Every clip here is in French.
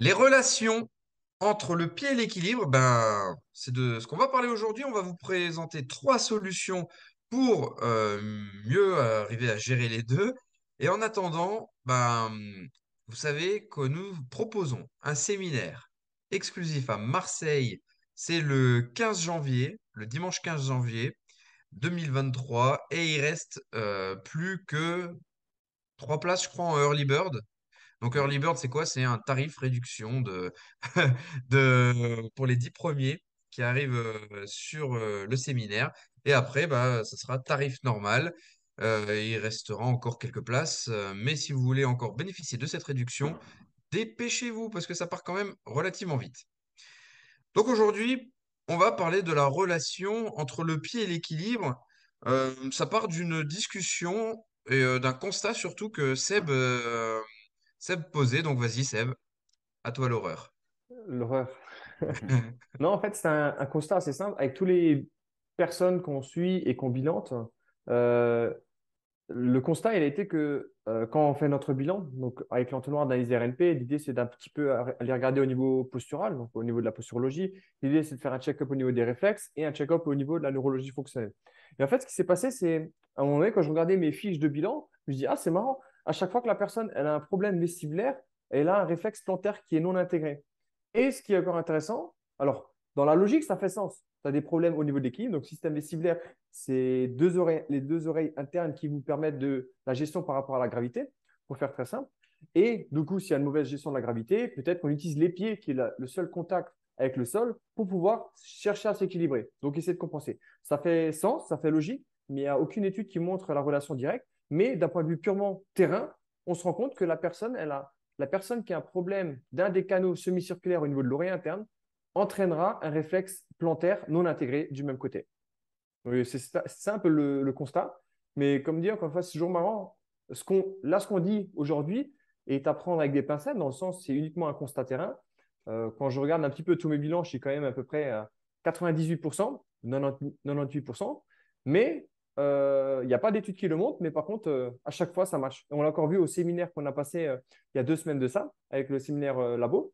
Les relations entre le pied et l'équilibre, ben, c'est de ce qu'on va parler aujourd'hui. On va vous présenter trois solutions pour euh, mieux arriver à gérer les deux. Et en attendant, ben, vous savez que nous proposons un séminaire exclusif à Marseille. C'est le 15 janvier, le dimanche 15 janvier 2023. Et il reste euh, plus que trois places, je crois, en early bird. Donc Early Bird, c'est quoi C'est un tarif réduction de, de, pour les 10 premiers qui arrivent euh, sur euh, le séminaire. Et après, bah, ce sera tarif normal. Euh, il restera encore quelques places. Mais si vous voulez encore bénéficier de cette réduction, dépêchez-vous parce que ça part quand même relativement vite. Donc aujourd'hui, on va parler de la relation entre le pied et l'équilibre. ça part d'une discussion et d'un constat surtout que Seb Seb Posé, donc vas-y Seb, à toi l'horreur. L'horreur. non, en fait, c'est un, constat assez simple. Avec toutes les personnes qu'on suit et qu'on bilante, euh, le constat, il a été que euh, quand on fait notre bilan, donc avec l'entonnoir d'analyse RNP, l'idée c'est d'un petit peu aller regarder au niveau postural, donc au niveau de la posturologie. L'idée c'est de faire un check-up au niveau des réflexes et un check-up au niveau de la neurologie fonctionnelle. Et en fait, ce qui s'est passé, c'est à un moment donné, quand je regardais mes fiches de bilan, je me dis, ah, c'est marrant, à chaque fois que la personne elle a un problème vestibulaire, elle a un réflexe plantaire qui est non intégré. Et ce qui est encore intéressant, alors dans la logique, ça fait sens. Tu as des problèmes au niveau de l'équilibre. Donc, système vestibulaire, c'est les deux oreilles internes qui vous permettent de la gestion par rapport à la gravité, pour faire très simple. Et du coup, s'il y a une mauvaise gestion de la gravité, peut-être qu'on utilise les pieds, qui est le seul contact avec le sol, pour pouvoir chercher à s'équilibrer. Donc, essayer de compenser. Ça fait sens, ça fait logique, mais il n'y a aucune étude qui montre la relation directe. Mais d'un point de vue purement terrain, on se rend compte que la personne, elle a, la personne qui a un problème d'un des canaux semi-circulaires au niveau de l'oreille interne entraînera un réflexe plantaire non intégré du même côté. C'est simple un peu le, constat. Mais comme dire, encore une fois, c'est toujours marrant. là, ce qu'on dit aujourd'hui est à prendre avec des pincettes, dans le sens c'est uniquement un constat terrain. Euh, quand je regarde un petit peu tous mes bilans, je suis quand même à peu près à 98%, 98%. Mais il euh, n'y a pas d'études qui le montrent, mais par contre, euh, à chaque fois, ça marche. On l'a encore vu au séminaire qu'on a passé euh, il y a deux semaines de ça, avec le séminaire labo.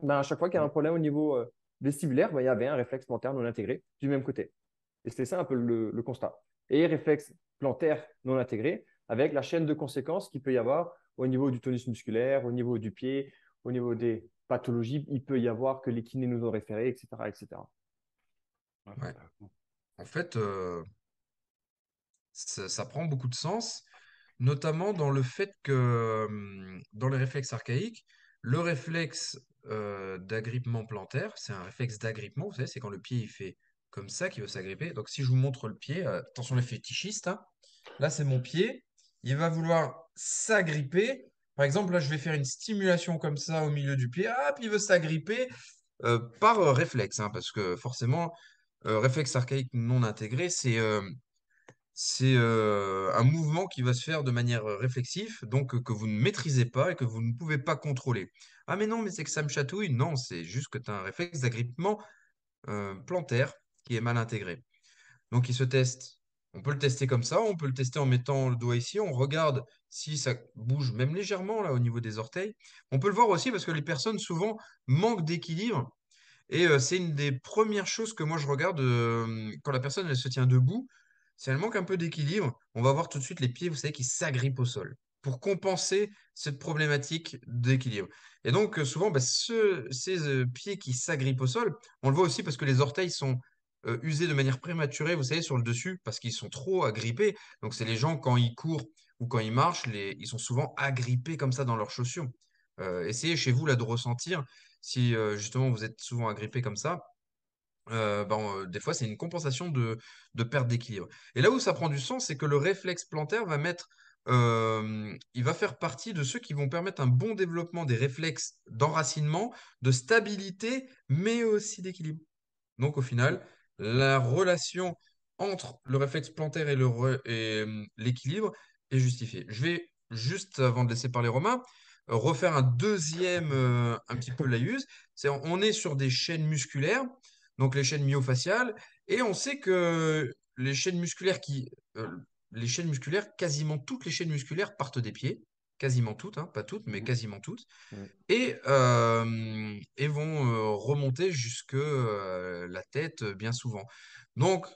Ben, à chaque fois qu'il y a un problème au niveau vestibulaire, ben, il y avait un réflexe plantaire non intégré du même côté. Et c'était ça un peu le, constat. Et réflexe plantaire non intégré avec la chaîne de conséquences qu'il peut y avoir au niveau du tonus musculaire, au niveau du pied, au niveau des pathologies, il peut y avoir que les kinés nous ont référé, etc. etc. En fait, ça, prend beaucoup de sens, notamment dans le fait que, euh, dans les réflexes archaïques, le réflexe euh, d'agrippement plantaire, c'est un réflexe d'agrippement, vous c'est quand le pied il fait comme ça qu'il veut s'agripper. Donc si je vous montre le pied, euh, attention les fétichistes, hein, là c'est mon pied, il va vouloir s'agripper. Par exemple, là je vais faire une stimulation comme ça au milieu du pied, ah, il veut s'agripper par réflexe, hein, parce que forcément, réflexe archaïque non intégré, c'est c'est un mouvement qui va se faire de manière réflexive, donc que vous ne maîtrisez pas et que vous ne pouvez pas contrôler. Ah mais non, mais c'est que ça me chatouille. Non, c'est juste que tu as un réflexe d'agrippement plantaire qui est mal intégré. Donc il se teste. On peut le tester comme ça, on peut le tester en mettant le doigt ici, on regarde si ça bouge même légèrement là au niveau des orteils. On peut le voir aussi parce que les personnes souvent manquent d'équilibre. Et c'est une des premières choses que moi je regarde quand la personne se tient debout si elle manque un peu d'équilibre, on va voir tout de suite les pieds, vous savez, qui s'agrippent au sol pour compenser cette problématique d'équilibre. Et donc, euh, souvent, bah, ces euh, pieds qui s'agrippent au sol, on le voit aussi parce que les orteils sont euh, usés de manière prématurée, vous savez, sur le dessus, parce qu'ils sont trop agrippés. Donc, c'est les gens, quand ils courent ou quand ils marchent, ils sont souvent agrippés comme ça dans leurs chaussures. essayez chez vous là, de ressentir si justement vous êtes souvent agrippé comme ça. Euh, ben, euh, des fois, c'est une compensation de, de perte d'équilibre. Et là où ça prend du sens, c'est que le réflexe plantaire va mettre, euh, il va faire partie de ceux qui vont permettre un bon développement des réflexes d'enracinement, de stabilité, mais aussi d'équilibre. Donc, au final, la relation entre le réflexe plantaire et l'équilibre est justifiée. Je vais juste avant de laisser parler Romain refaire un deuxième un petit peu laïus. C'est on est sur des chaînes musculaires donc les chaînes myofaciales. Et on sait que les chaînes musculaires qui. Euh, les chaînes musculaires, quasiment toutes les chaînes musculaires partent des pieds. Quasiment toutes, hein, pas toutes, mais quasiment toutes. Et, euh, et, vont euh, remonter jusque la tête bien souvent. Donc,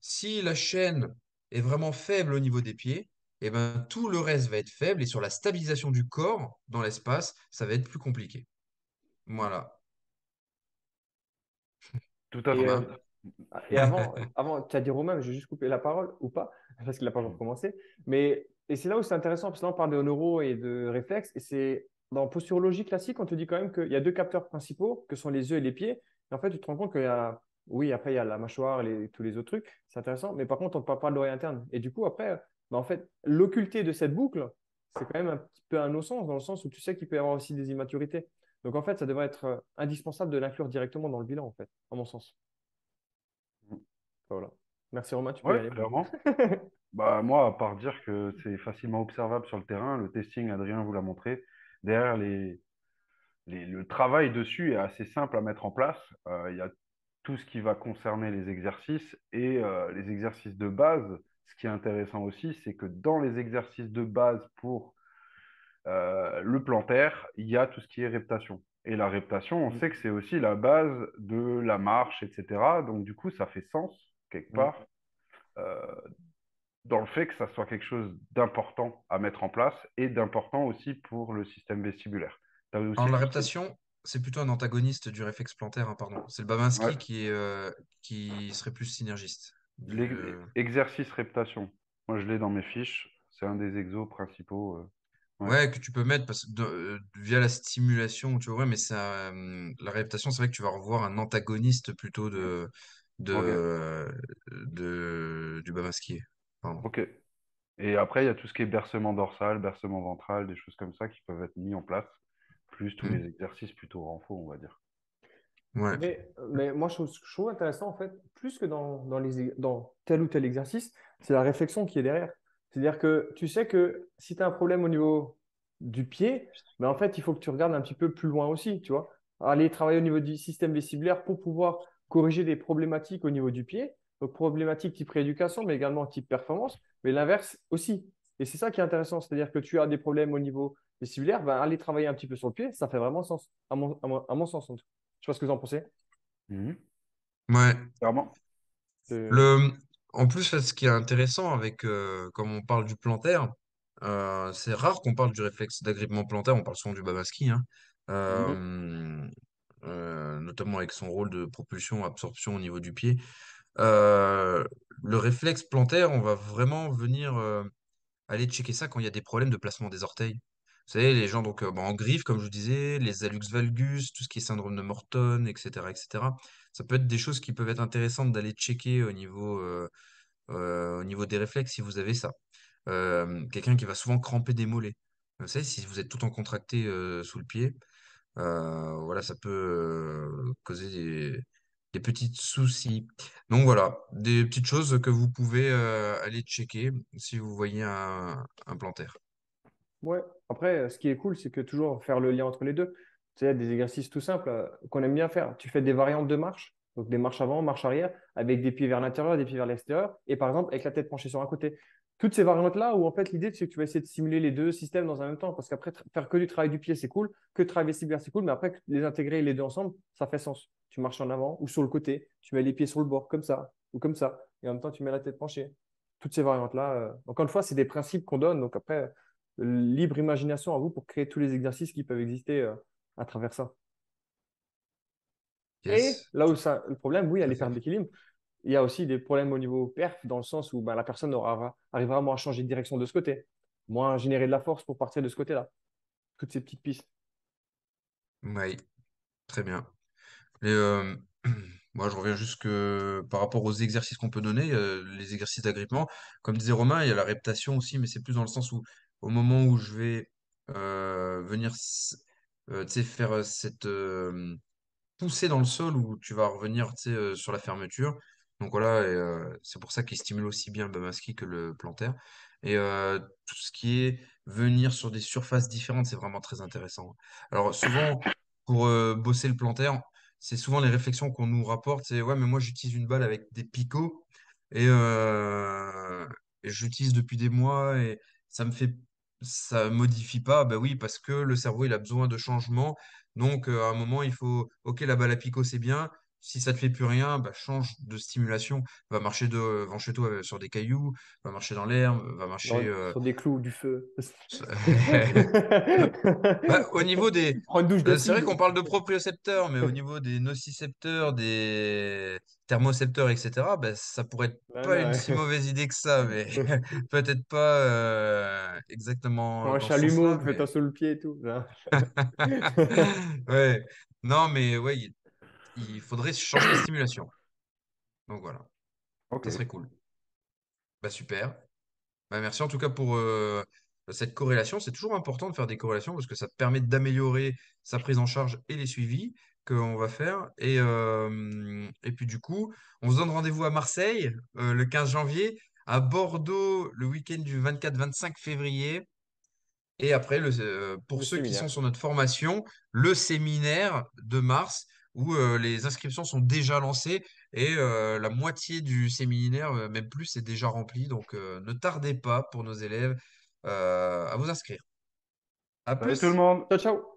si la chaîne est vraiment faible au niveau des pieds, et eh ben, tout le reste va être faible et sur la stabilisation du corps dans l'espace, ça va être plus compliqué. Voilà. Tout à fait. Hein. Euh, et avant, avant tu as dit Romain, j'ai juste coupé la parole ou pas, parce qu'il n'a pas encore commencé. Mais, et c'est là où c'est intéressant, parce que là, on parle de neuro et de réflexes. Et c'est dans posturologie classique, on te dit quand même qu'il y a deux capteurs principaux, que sont les yeux et les pieds. Et en fait, tu te rends compte qu'il y a, oui, après, il y a la mâchoire et tous les autres trucs. C'est intéressant. Mais par contre, on ne parle pas de l'oreille interne. Et du coup, après, bah, en fait, l'occulté de cette boucle, c'est quand même un petit peu un sens dans le sens où tu sais qu'il peut y avoir aussi des immaturités. Donc en fait, ça devrait être euh, indispensable de l'inclure directement dans le bilan, en fait, à mon sens. Mmh. Voilà. Merci Romain, tu peux y aller. Clairement. bah, moi, à part dire que c'est facilement observable sur le terrain, le testing, Adrien vous l'a montré, derrière les, les, le travail dessus est assez simple à mettre en place. Euh, il y a tout ce qui va concerner les exercices et euh, les exercices de base. Ce qui est intéressant aussi, c'est que dans les exercices de base pour euh, le plantaire, il y a tout ce qui est reptation. Et la reptation, on mm. sait que c'est aussi la base de la marche, etc. Donc du coup, ça fait sens, quelque mm. part, euh, dans le fait que ça soit quelque chose d'important à mettre en place et d'important aussi pour le système vestibulaire. Aussi la reptation, c'est plutôt un antagoniste du réflexe plantaire, hein, pardon. C'est le Babinski qui, euh, qui serait plus synergiste. L'exercice reptation. Moi, je l'ai dans mes fiches. C'est un des exos principaux. Ouais. que tu peux mettre parce, euh, via la stimulation, tu vois, mais ça, la réhabilitation, c'est vrai que tu vas revoir un antagoniste plutôt de, du bas masqué. Ok. Et après, il y a tout ce qui est bercement dorsal, bercement ventral, des choses comme ça qui peuvent être mis en place, plus tous mmh. les exercices plutôt renfaux, on va dire. Mais, moi, je trouve, je trouve, intéressant, en fait, plus que dans, dans, les, dans tel ou tel exercice, c'est la réflexion qui est derrière. C'est-à-dire que tu sais que si tu as un problème au niveau du pied, mais ben, en fait, il faut que tu regardes un petit peu plus loin aussi, tu vois. Aller travailler au niveau du système vestibulaire pour pouvoir corriger des problématiques au niveau du pied, problématiques type rééducation, mais également type performance, mais l'inverse aussi. Et c'est ça qui est intéressant, c'est-à-dire que tu as des problèmes au niveau vestibulaire, ben aller travailler un petit peu sur le pied, ça fait vraiment sens, à mon, sens en tout cas. Je sais pas ce que vous en pensez. Oui. Mmh. Ouais. Clairement. Le, en plus, ce qui est intéressant avec, euh, comme on parle du plantaire, euh, c'est rare qu'on parle du réflexe d'agrippement plantaire, on parle souvent du babaski, hein, mmh euh, notamment avec son rôle de propulsion, absorption au niveau du pied. le réflexe plantaire, on va vraiment venir aller checker ça quand il y a des problèmes de placement des orteils. Vous savez, les gens donc, bah, en griffe, comme je vous disais, les alux valgus, tout ce qui est syndrome de Morton, etc., etc ça peut être des choses qui peuvent être intéressantes d'aller checker au niveau, euh, euh, au niveau des réflexes si vous avez ça. Euh, quelqu'un qui va souvent cramper des mollets. Vous savez, si vous êtes tout en contracté sous le pied, voilà, ça peut causer des, petits soucis. Donc voilà, des petites choses que vous pouvez aller checker si vous voyez un, un plantaire. Ouais, après, ce qui est cool, c'est que toujours faire le lien entre les deux des exercices tout simples euh, qu'on aime bien faire. Tu fais des variantes de marche, donc des marches avant, marche arrière, avec des pieds vers l'intérieur, des pieds vers l'extérieur, et par exemple avec la tête penchée sur un côté. Toutes ces variantes-là, où en fait l'idée, c'est que tu vas essayer de simuler les deux systèmes dans un même temps, parce qu'après, faire que du travail du pied, c'est cool, que travailler travail c'est cool, mais après, les intégrer les deux ensemble, ça fait sens. Tu marches en avant ou sur le côté, tu mets les pieds sur le bord, comme ça, ou comme ça, et en même temps, tu mets la tête penchée. Toutes ces variantes-là, euh, encore une fois, c'est des principes qu'on donne, donc après, euh, libre imagination à vous pour créer tous les exercices qui peuvent exister à travers ça. Et là où ça, le problème, oui, il y a les pertes d'équilibre. Il y a aussi des problèmes au niveau perf, dans le sens où ben, la personne aura, arrivera moins à changer de direction de ce côté, moins à générer de la force pour partir de ce côté-là. Toutes ces petites pistes. Oui, très bien. Et euh, Moi, je reviens juste que par rapport aux exercices qu'on peut donner, les exercices d'agrippement, comme disait Romain, il y a la réputation aussi, mais c'est plus dans le sens où au moment où je vais euh, venir euh, tu sais, faire euh, cette euh, poussée dans le sol où tu vas revenir sur la fermeture. Donc voilà, c'est pour ça qu'il stimule aussi bien le Bamaski que le plantaire. Et tout ce qui est venir sur des surfaces différentes, c'est vraiment très intéressant. Alors souvent, pour bosser le plantaire, c'est souvent les réflexions qu'on nous rapporte, c'est ouais, mais moi j'utilise une balle avec des picots et j'utilise depuis des mois et ça me fait ça modifie pas, ben oui, parce que le cerveau, il a besoin de changement. Donc, euh, à un moment, il faut, OK, la balle à picot, c'est bien, si ça te fait plus rien, bah, change de stimulation. Va marcher devant chez toi euh, sur des cailloux, va marcher dans l'herbe, va marcher euh, sur des clous du feu. Bah, au niveau des, euh, c'est vrai qu'on parle de propriocepteurs, mais au niveau des nocicepteurs, des thermocepteurs, etc. Bah, ça pourrait être pas être une si mauvaise idée que ça, mais peut-être pas exactement. Un chalumeau, mais... sous le pied et tout. ouais. Non, mais ouais, il faudrait changer la stimulation. Donc voilà. Ce serait cool. Bah super. Bah, merci en tout cas pour euh, cette corrélation. C'est toujours important de faire des corrélations parce que ça permet d'améliorer sa prise en charge et les suivis qu'on va faire. Et, euh, et puis du coup, on se donne rendez-vous à Marseille euh, le 15 janvier, à Bordeaux le week-end du 24-25 février. Et après, le, pour ceux qui sont sur notre formation, le séminaire de mars où les inscriptions sont déjà lancées et la moitié du séminaire, même plus, est déjà remplie. Donc ne tardez pas pour nos élèves à vous inscrire. À plus. tout le monde. Ciao, ciao.